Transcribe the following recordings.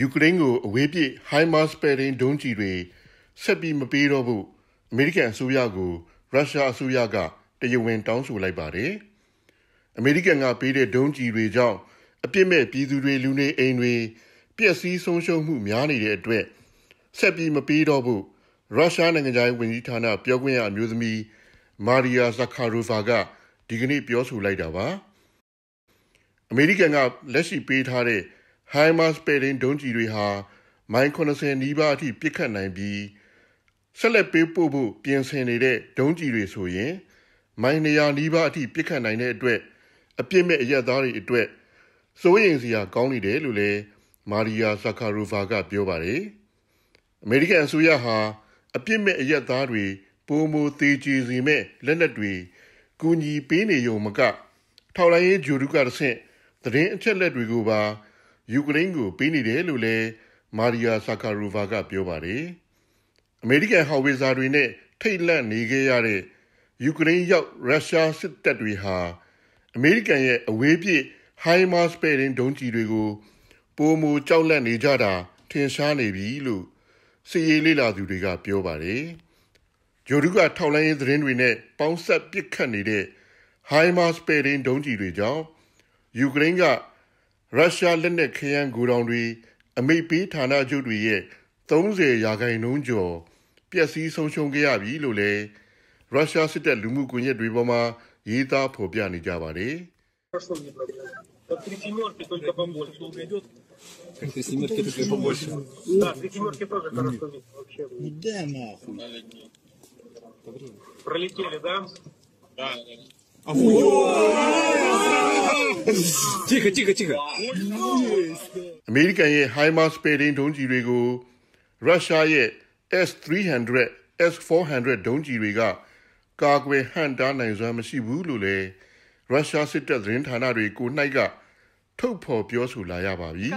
ယူကရိန်းကိုအဝေးပြေး HIMARS ပဲ့တင်ဒုံးကျည်တွေဆက်ပြီးမပေးတော့ဘူးအမေရိကန်အစိုးရကိုရုရှားအစိုးရကတရားဝင် တောင်းဆိုလိုက်ပါတယ်။အမေရိကန်ကပေးတဲ့ဒုံးကျည်တွေကြောင့်အပြစ်မဲ့ပြည်သူတွေလူနေအိမ်တွေပျက်စီးဆုံးရှုံးမှုများနေတဲ့အတွက်ဆက်ပြီးမပေးတော့ဘူးရုရှားနိုင်ငံသားဝန်ကြီးဌာနပြောခွင့်ရအမျိုးသမီး မာရီယာဇခါရိုဗာကဒီကနေ့ပြောဆိုလိုက်တာပါ။အမေရိကန်ကလက်ရှိပေးထားတဲ့ HIMARS ပေရင်ဒုံးကျည်တွေဟာမိုင်80နီးပါးအထိပစ်ခတ်နိုင်ပြီးဆက်လက်ပေးပို့ဖို့ပြင်ဆင်နေတဲ့ဒုံးကျည်တွေ ဆိုရင် မိုင်100နီးပါးအထိပစ်ခတ်နိုင်တဲ့အတွက်အပြစ်မဲ့အရက်သားတွေအတွက်စိုးရိမ်စရာကောင်းနေတယ်လို့လည်းမာရီယာဇာကာရိုဗာက ပြောပါတယ်။အမေရိကန်အစိုးရဟာအပြစ်မဲ့အရက်သားတွေပုံမူသေးကြည်စီမဲ့လက်နက်တွေကူညီပေးနေုံမကထောက်လိုင်းရေးဂျူရုကတဆင့်သတင်းအချက်လက်တွေကိုပါယူကရိန်းကိုပေးနေတယ်လို့လည်းမာရီယာဆာကာရိုဗာကပြောပါတယ်။အမေရိကန်ဟော်ဝေဇာတွေနဲ့ထိတ်လန့်နေခဲ့ရတဲ့ယူကရိန်းရောက်ရုရှားစစ်တပ်တွေဟာအမေရိကန်ရဲ့အဝေးပြေး HIMARS ပဲ့တင်ဒုံးကျည်တွေကိုပိုမိုကြောက်လန့်နေကြတာထင်ရှားနေပြီလို့စီရေးလေ့လာသူတွေက ပြောပါတယ်။ဂျိုဒုကထောက်လိုင်းရေးသတင်းတွေနဲ့ပေါင်းဆက်ပစ်ခတ်နေတဲ့ HIMARS ပဲ့တင်ဒုံးကျည်တွေကြောင့်ယူကရိန်းကရုရှားလက်နက်ခရမ်းဂူတောင်တွေအမိပေးဌာနချုပ်တွေရဲ့30ရာခိုင်နှုန်းကျော်ပျက်စီးဆုံးရှုံးခဲ့ရပြီလို့လည်းရုရှားစစ်တပ်လူမှုကွန်ရက်တွေပေါ်မှာရေးသားဖော်ပြနေကြပါတယ်။အဟူကြည့်ခကြည့်ခကြည့်ခအမေရိကန်ရဲ့ HIMARS ပေဒင်းဒုံးကျည်တွေကိုရုရှားရဲ့ S300 S400 ဒုံးကျည်တွေကကာကွယ်ဟန့်တားနိုင်စွမ်းမရှိဘူးလို့လည်းရုရှားစစ်တပ်သတင်းဌာနတွေကိုနှိုက်ကထုတ်ဖော်ပြောဆိုလာရပါပြီ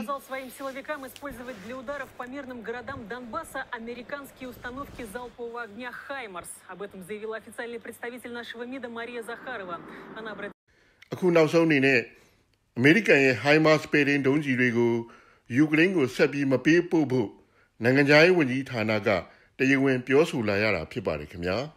အခုနောက်ဆုံးအနေနဲ့အမေရိကန်ရဲ့ HIMARS ပေရင်ဒုံးကျည်တွေကိုယူကရိန်းကိုဆက်ပြီးမပေးပို့ဖို့နိုင်ငံခြားရေးဝန်ကြီးဌာနကတရားဝင်ပြောဆိုလာရတာဖြစ်ပါတယ်ခင်ဗျာ။